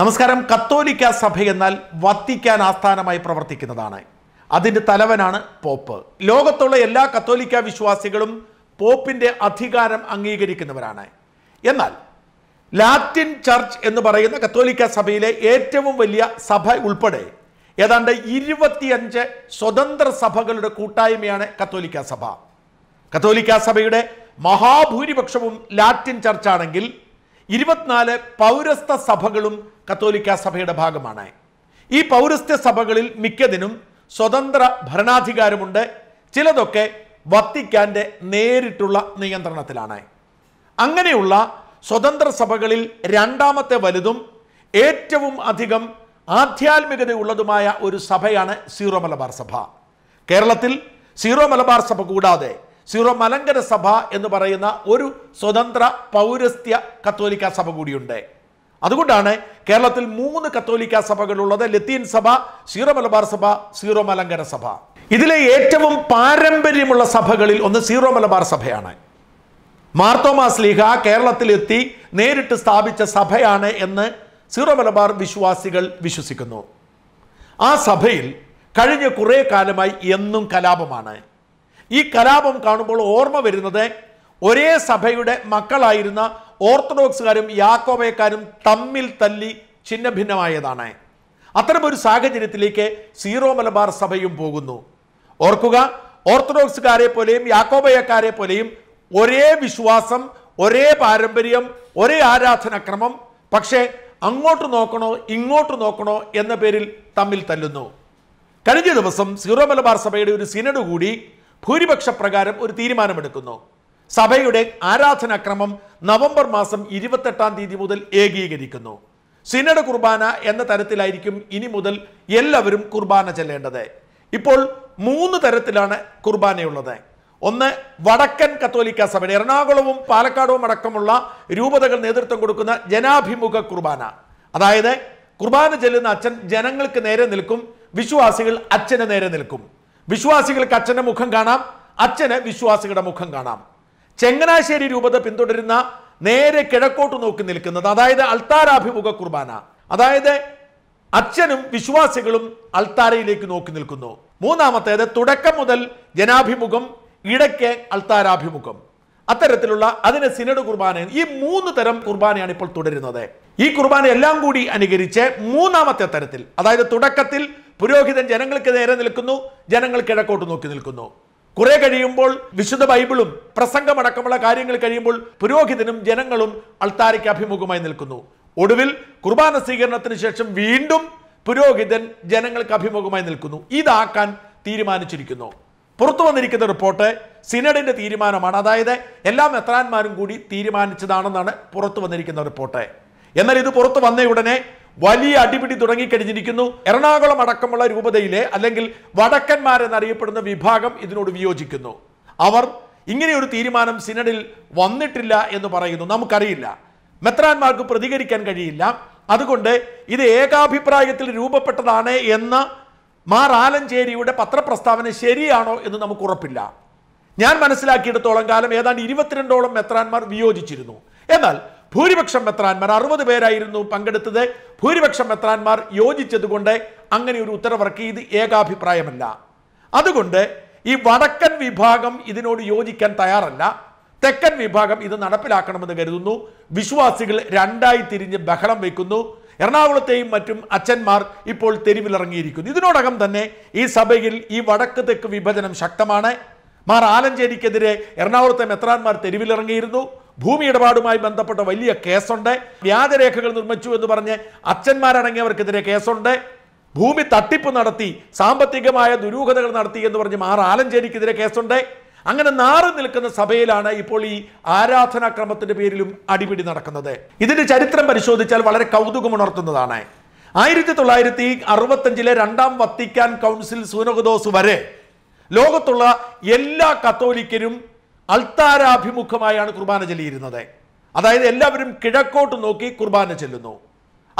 നമസ്കാരം കത്തോലിക്ക സഭ എന്നാൽ വത്തിക്കാൻ ആസ്ഥാനമായി പ്രവർത്തിക്കുന്നതാണ് അതിൻ്റെ തലവനാണ് പോപ്പ് ലോകത്തുള്ള എല്ലാ കത്തോലിക്ക വിശ്വാസികളും പോപ്പിൻ്റെ അധികാരം അംഗീകരിക്കുന്നവരാണ് എന്നാൽ ലാറ്റിൻ ചർച്ച് എന്ന് പറയുന്ന കത്തോലിക്ക സഭയിലെ ഏറ്റവും വലിയ സഭ ഉൾപ്പെടെ ഏതാണ്ട് ഇരുപത്തിയഞ്ച് സ്വതന്ത്ര സഭകളുടെ കൂട്ടായ്മയാണ് കത്തോലിക്ക സഭ കത്തോലിക്ക സഭയുടെ മഹാഭൂരിപക്ഷവും ലാറ്റിൻ ചർച്ചാണെങ്കിൽ ഇരുപത്തിനാല് പൗരസ്ത്യ സഭകളും കത്തോലിക്ക സഭയുടെ ഭാഗമാണ് ഈ പൗരസ്ത്യ സഭകളിൽ മിക്കതിനും സ്വതന്ത്ര ഭരണാധികാരമുണ്ട് ചിലതൊക്കെ വത്തിക്കാൻ്റെ നേരിട്ടുള്ള നിയന്ത്രണത്തിലാണ് അങ്ങനെയുള്ള സ്വതന്ത്ര സഭകളിൽ രണ്ടാമത്തെ വലുതും ഏറ്റവും അധികം ആധ്യാത്മികതയുള്ളതുമായ ഒരു സഭയാണ് സീറോ മലബാർ സഭ കേരളത്തിൽ സീറോ മലബാർ സഭ കൂടാതെ സീറോ മലങ്കര സഭ എന്ന് പറയുന്ന ഒരു സ്വതന്ത്ര പൗരസ്ത്യ കത്തോലിക്ക സഭ കൂടിയുണ്ട് അതുകൊണ്ടാണ് കേരളത്തിൽ മൂന്ന് കത്തോലിക്ക സഭകളുള്ളത് ലത്തീൻ സഭ സീറോ മലബാർ സഭ സീറോ മലങ്കര സഭ ഇതിലെ ഏറ്റവും പാരമ്പര്യമുള്ള സഭകളിൽ ഒന്ന് സീറോ മലബാർ സഭയാണ് മാർത്തോമാ സ്ലീഹ കേരളത്തിലെത്തി നേരിട്ട് സ്ഥാപിച്ച സഭയാണ് എന്ന് സീറോ മലബാർ വിശ്വാസികൾ വിശ്വസിക്കുന്നു ആ സഭയിൽ കഴിഞ്ഞ കുറേ കാലമായി എന്നും കലാപമാണ് ഈ കലാപം കാണുമ്പോൾ ഓർമ്മ വരുന്നത് ഒരേ സഭയുടെ മക്കളായിരുന്ന ഓർത്തഡോക്സുകാരും യാക്കോബയക്കാരും തമ്മിൽ തല്ലി ഛിന്ന ഭിന്നമായതാണ് അത്തരമൊരു സാഹചര്യത്തിലേക്ക് സീറോ മലബാർ സഭയും പോകുന്നു ഓർക്കുക ഓർത്തഡോക്സുകാരെ പോലെയും യാക്കോബയക്കാരെ പോലെയും ഒരേ വിശ്വാസം ഒരേ പാരമ്പര്യം ഒരേ ആരാധനക്രമം പക്ഷേ അങ്ങോട്ട് നോക്കണോ ഇങ്ങോട്ട് നോക്കണോ എന്ന പേരിൽ തമ്മിൽ തല്ലുന്നു കഴിഞ്ഞ ദിവസം സീറോ മലബാർ സഭയുടെ ഒരു സിനഡ് കൂടി ഭൂരിപക്ഷ പ്രകാരം ഒരു തീരുമാനമെടുക്കുന്നു സഭയുടെ ആരാധനാക്രമം നവംബർ മാസം ഇരുപത്തെട്ടാം തീയതി മുതൽ ഏകീകരിക്കുന്നു സിനഡ് കുർബാന എന്ന തരത്തിലായിരിക്കും ഇനി മുതൽ എല്ലാവരും കുർബാന ചെല്ലേണ്ടത് ഇപ്പോൾ മൂന്ന് തരത്തിലാണ് കുർബാനയുള്ളത് ഒന്ന് വടക്കൻ കത്തോലിക്ക സഭയുടെ എറണാകുളവും പാലക്കാടും അടക്കമുള്ള രൂപതകൾ നേതൃത്വം കൊടുക്കുന്ന ജനാഭിമുഖ കുർബാന അതായത് കുർബാന ചെല്ലുന്ന അച്ഛൻ ജനങ്ങൾക്ക് നേരെ നിൽക്കും വിശ്വാസികൾ അച്ഛന് നേരെ നിൽക്കും വിശ്വാസികൾക്ക് അച്ഛൻ്റെ മുഖം കാണാം അച്ഛന് വിശ്വാസികളുടെ മുഖം കാണാം ചെങ്ങനാശ്ശേരി രൂപത പിന്തുടരുന്ന നേരെ കിഴക്കോട്ട് നോക്കി നിൽക്കുന്നത് അതായത് അൾത്താരാഭിമുഖ കുർബാന അതായത് അച്ഛനും വിശ്വാസികളും അൾത്താരയിലേക്ക് നോക്കി നിൽക്കുന്നു മൂന്നാമത്തേത് തുടക്കം മുതൽ ജനാഭിമുഖം ഇടയ്ക്ക് അൾത്താരാഭിമുഖം അത്തരത്തിലുള്ള അതിന് സിനഡ് കുർബാന ഈ മൂന്ന് തരം കുർബാനയാണ് ഇപ്പോൾ തുടരുന്നത് ഈ കുർബാന എല്ലാം കൂടി അനുകരിച്ച് മൂന്നാമത്തെ തരത്തിൽ അതായത് തുടക്കത്തിൽ പുരോഹിതൻ ജനങ്ങൾക്ക് നേരെ നിൽക്കുന്നു ജനങ്ങൾ കിഴക്കോട്ട് നോക്കി നിൽക്കുന്നു കുറെ കഴിയുമ്പോൾ വിശുദ്ധ ബൈബിളും പ്രസംഗമടക്കമുള്ള കാര്യങ്ങൾ കഴിയുമ്പോൾ പുരോഹിതനും ജനങ്ങളും അൾത്താരയ്ക്ക് അഭിമുഖമായി നിൽക്കുന്നു ഒടുവിൽ കുർബാന സ്വീകരണത്തിന് ശേഷം വീണ്ടും പുരോഹിതൻ ജനങ്ങൾക്ക് അഭിമുഖമായി നിൽക്കുന്നു ഇതാക്കാൻ തീരുമാനിച്ചിരിക്കുന്നു പുറത്തു വന്നിരിക്കുന്ന റിപ്പോർട്ട് സിനഡിന്റെ തീരുമാനമാണ് അതായത് എല്ലാ മെത്രാന്മാരും കൂടി തീരുമാനിച്ചതാണെന്നാണ് പുറത്തു വന്നിരിക്കുന്ന റിപ്പോർട്ട് എന്നാൽ ഇത് പുറത്തു വന്ന ഉടനെ വലിയ അടിപിടി തുടങ്ങിക്കഴിഞ്ഞിരിക്കുന്നു എറണാകുളം അടക്കമുള്ള രൂപതയിലെ അല്ലെങ്കിൽ വടക്കന്മാരെന്നറിയപ്പെടുന്ന വിഭാഗം ഇതിനോട് വിയോജിക്കുന്നു അവർ ഇങ്ങനെയൊരു തീരുമാനം സിനഡിൽ വന്നിട്ടില്ല എന്ന് പറയുന്നു നമുക്കറിയില്ല മെത്രാന്മാർക്ക് പ്രതികരിക്കാൻ കഴിയില്ല അതുകൊണ്ട് ഇത് ഏകാഭിപ്രായത്തിൽ രൂപപ്പെട്ടതാണ് എന്ന് മാർ ആലഞ്ചേരിയുടെ പത്രപ്രസ്താവന ശരിയാണോ എന്ന് നമുക്ക് ഉറപ്പില്ല ഞാൻ മനസ്സിലാക്കിയിടത്തോളം കാലം ഏതാണ്ട് ഇരുപത്തിരണ്ടോളം മെത്രാന്മാർ വിയോജിച്ചിരുന്നു എന്നാൽ ഭൂരിപക്ഷം മെത്രാന്മാർ അറുപത് പേരായിരുന്നു പങ്കെടുത്തത് ഭൂരിപക്ഷം മെത്രാന്മാർ യോജിച്ചതുകൊണ്ട് അങ്ങനെ ഒരു ഉത്തരവിറക്കി ഇത് ഏകാഭിപ്രായമല്ല അതുകൊണ്ട് ഈ വടക്കൻ വിഭാഗം ഇതിനോട് യോജിക്കാൻ തയ്യാറല്ല തെക്കൻ വിഭാഗം ഇത് നടപ്പിലാക്കണമെന്ന് കരുതുന്നു വിശ്വാസികൾ രണ്ടായി തിരിഞ്ഞ് ബഹളം വെക്കുന്നു എറണാകുളത്തെയും മറ്റും അച്ഛന്മാർ ഇപ്പോൾ തെരുവിലിറങ്ങിയിരിക്കുന്നു ഇതിനോടകം തന്നെ ഈ സഭയിൽ ഈ വടക്ക് തെക്ക് വിഭജനം ശക്തമാണ് മാർ ആലഞ്ചേരിക്കെതിരെ എറണാകുളത്തെ മെത്രാന്മാർ തെരുവിലിറങ്ങിയിരുന്നു ഭൂമി ഇടപാടുമായി ബന്ധപ്പെട്ട വലിയ കേസുണ്ട് വ്യാജരേഖകൾ നിർമ്മിച്ചു എന്ന് പറഞ്ഞ് അച്ഛന്മാരടങ്ങിയവർക്കെതിരെ കേസുണ്ട് ഭൂമി തട്ടിപ്പ് നടത്തി സാമ്പത്തികമായ ദുരൂഹതകൾ നടത്തി എന്ന് പറഞ്ഞ് മാർ ആലഞ്ചേരിക്കെതിരെ കേസുണ്ട് അങ്ങനെ നാറി നിൽക്കുന്ന സഭയിലാണ് ഇപ്പോൾ ഈ ആരാധനാക്രമത്തിന്റെ പേരിലും അടിപിടി നടക്കുന്നത് ഇതിന്റെ ചരിത്രം പരിശോധിച്ചാൽ വളരെ കൗതുകമുണർത്തുന്നതാണ് ആയിരത്തി തൊള്ളായിരത്തി അറുപത്തഞ്ചിലെ രണ്ടാം വത്തിക്കാൻ കൗൺസിൽ സൂനകദോസ് വരെ ലോകത്തുള്ള എല്ലാ കത്തോലിക്കരും അൽത്താരാഭിമുഖമായാണ് കുർബാന ചൊല്ലിയിരുന്നത് അതായത് എല്ലാവരും കിഴക്കോട്ട് നോക്കി കുർബാന ചെല്ലുന്നു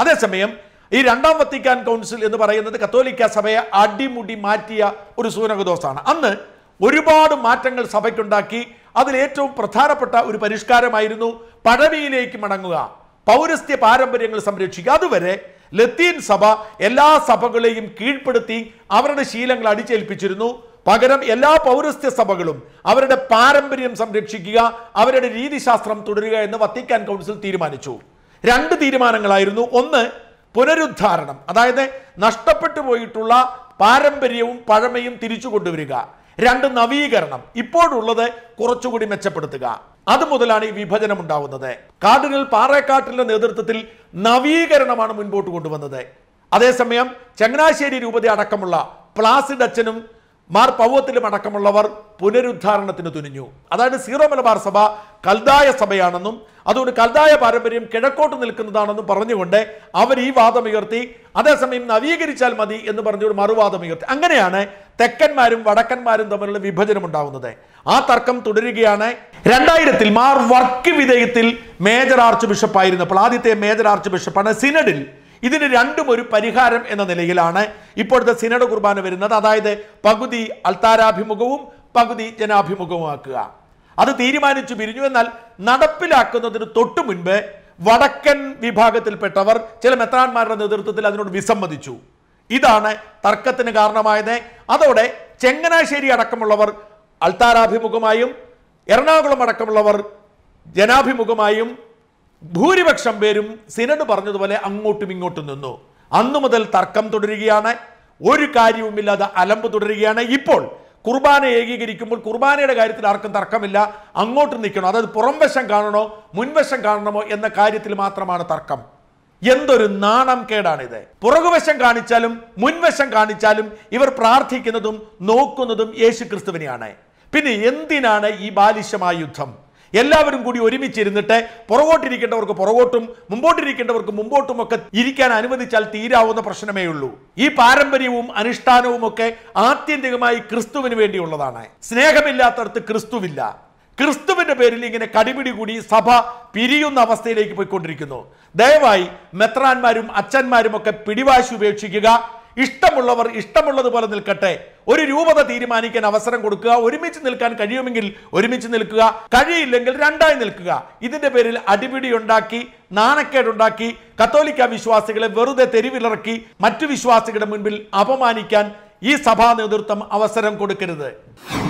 അതേസമയം ഈ രണ്ടാം വത്തിക്കാൻ കൗൺസിൽ എന്ന് പറയുന്നത് കത്തോലിക്ക സഭയെ അടിമുടി മാറ്റിയ ഒരു സൂനകദോസാണ് അന്ന് ഒരുപാട് മാറ്റങ്ങൾ സഭയ്ക്കുണ്ടാക്കി അതിലേറ്റവും പ്രധാനപ്പെട്ട ഒരു പരിഷ്കാരമായിരുന്നു പഴവിയിലേക്ക് മടങ്ങുക പൗരസ്ത്യ പാരമ്പര്യങ്ങൾ സംരക്ഷിക്കുക അതുവരെ ലത്തീൻ സഭ എല്ലാ സഭകളെയും കീഴ്പ്പെടുത്തി അവരുടെ ശീലങ്ങൾ അടിച്ചേൽപ്പിച്ചിരുന്നു പകരം എല്ലാ പൗരസ്ത്യ സഭകളും അവരുടെ പാരമ്പര്യം സംരക്ഷിക്കുക അവരുടെ രീതിശാസ്ത്രം തുടരുക എന്ന് വത്തിക്കാൻ കൗൺസിൽ തീരുമാനിച്ചു രണ്ട് തീരുമാനങ്ങളായിരുന്നു ഒന്ന് പുനരുദ്ധാരണം അതായത് നഷ്ടപ്പെട്ടു പോയിട്ടുള്ള പാരമ്പര്യവും പഴമയും തിരിച്ചു കൊണ്ടുവരിക രണ്ട് നവീകരണം ഇപ്പോഴുള്ളത് കുറച്ചുകൂടി മെച്ചപ്പെടുത്തുക അത് മുതലാണ് ഈ വിഭജനം ഉണ്ടാവുന്നത് കാർഡിനൽ പാറേക്കാട്ടിലെ നേതൃത്വത്തിൽ നവീകരണമാണ് മുൻപോട്ട് കൊണ്ടുവന്നത് അതേസമയം ചങ്ങനാശ്ശേരി രൂപത അടക്കമുള്ള പ്ലാസിഡ് അച്ഛനും മാർ പൗവത്തിലും അടക്കമുള്ളവർ പുനരുദ്ധാരണത്തിന് തുനിഞ്ഞു അതായത് സീറോ മലബാർ സഭ കൽതായ സഭയാണെന്നും അതുകൊണ്ട് കൽതായ പാരമ്പര്യം കിഴക്കോട്ട് നിൽക്കുന്നതാണെന്നും പറഞ്ഞുകൊണ്ട് അവർ ഈ വാദമുയർത്തി അതേസമയം നവീകരിച്ചാൽ മതി എന്ന് പറഞ്ഞുകൊണ്ട് മറുവാദമുയർത്തി അങ്ങനെയാണ് തെക്കന്മാരും വടക്കന്മാരും തമ്മിലുള്ള വിഭജനം ഉണ്ടാകുന്നത് ആ തർക്കം തുടരുകയാണ് രണ്ടായിരത്തിൽ മാർ വർക്ക് വിധേയത്തിൽ മേജർ ആർച്ച് ബിഷപ്പായിരുന്നപ്പോൾ ആദ്യത്തെ മേജർ ആർച്ച് ബിഷപ്പാണ് സിനഡിൽ ഇതിന് രണ്ടും ഒരു പരിഹാരം എന്ന നിലയിലാണ് ഇപ്പോഴത്തെ സിനഡ കുർബാന വരുന്നത് അതായത് പകുതി അൽത്താരാഭിമുഖവും പകുതി ജനാഭിമുഖവുമാക്കുക അത് തീരുമാനിച്ചു പിരിഞ്ഞു എന്നാൽ നടപ്പിലാക്കുന്നതിന് തൊട്ടു മുൻപ് വടക്കൻ വിഭാഗത്തിൽപ്പെട്ടവർ ചില മെത്രാന്മാരുടെ നേതൃത്വത്തിൽ അതിനോട് വിസമ്മതിച്ചു ഇതാണ് തർക്കത്തിന് കാരണമായത് അതോടെ ചെങ്ങനാശ്ശേരി അടക്കമുള്ളവർ അൽത്താരാഭിമുഖമായും എറണാകുളം അടക്കമുള്ളവർ ജനാഭിമുഖമായും ഭൂരിപക്ഷം പേരും സിനഡ് പറഞ്ഞതുപോലെ അങ്ങോട്ടും ഇങ്ങോട്ടും നിന്നു അന്നു മുതൽ തർക്കം തുടരുകയാണ് ഒരു കാര്യവുമില്ലാതെ അലമ്പ് തുടരുകയാണ് ഇപ്പോൾ കുർബാന ഏകീകരിക്കുമ്പോൾ കുർബാനയുടെ കാര്യത്തിൽ ആർക്കും തർക്കമില്ല അങ്ങോട്ട് നിൽക്കണോ അതായത് പുറംവശം കാണണോ മുൻവശം കാണണമോ എന്ന കാര്യത്തിൽ മാത്രമാണ് തർക്കം എന്തൊരു നാണം കേടാണിത് പുറകുവശം കാണിച്ചാലും മുൻവശം കാണിച്ചാലും ഇവർ പ്രാർത്ഥിക്കുന്നതും നോക്കുന്നതും യേശു ക്രിസ്തുവിനെയാണ് പിന്നെ എന്തിനാണ് ഈ ബാലിശമായ യുദ്ധം എല്ലാവരും കൂടി ഒരുമിച്ചിരുന്നിട്ട് പുറകോട്ടിരിക്കേണ്ടവർക്ക് പുറകോട്ടും മുമ്പോട്ടിരിക്കേണ്ടവർക്ക് മുമ്പോട്ടും ഒക്കെ ഇരിക്കാൻ അനുവദിച്ചാൽ തീരാവുന്ന പ്രശ്നമേ ഉള്ളൂ ഈ പാരമ്പര്യവും അനുഷ്ഠാനവും ഒക്കെ ആത്യന്തികമായി ക്രിസ്തുവിന് വേണ്ടിയുള്ളതാണ് സ്നേഹമില്ലാത്തടത്ത് ക്രിസ്തുവില്ല ക്രിസ്തുവിന്റെ പേരിൽ ഇങ്ങനെ കടിപിടി കൂടി സഭ പിരിയുന്ന അവസ്ഥയിലേക്ക് പോയിക്കൊണ്ടിരിക്കുന്നു ദയവായി മെത്രാന്മാരും അച്ഛന്മാരും ഒക്കെ പിടിവാശി ഉപേക്ഷിക്കുക ഇഷ്ടമുള്ളവർ ഇഷ്ടമുള്ളതുപോലെ നിൽക്കട്ടെ ഒരു രൂപത തീരുമാനിക്കാൻ അവസരം കൊടുക്കുക ഒരുമിച്ച് നിൽക്കാൻ കഴിയുമെങ്കിൽ ഒരുമിച്ച് നിൽക്കുക കഴിയില്ലെങ്കിൽ രണ്ടായി നിൽക്കുക ഇതിന്റെ പേരിൽ അടിപിടി ഉണ്ടാക്കി നാണക്കേടുണ്ടാക്കി കത്തോലിക്ക വിശ്വാസികളെ വെറുതെ തെരുവിലിറക്കി മറ്റു വിശ്വാസികളുടെ മുൻപിൽ അപമാനിക്കാൻ ഈ സഭാ നേതൃത്വം അവസരം കൊടുക്കരുത്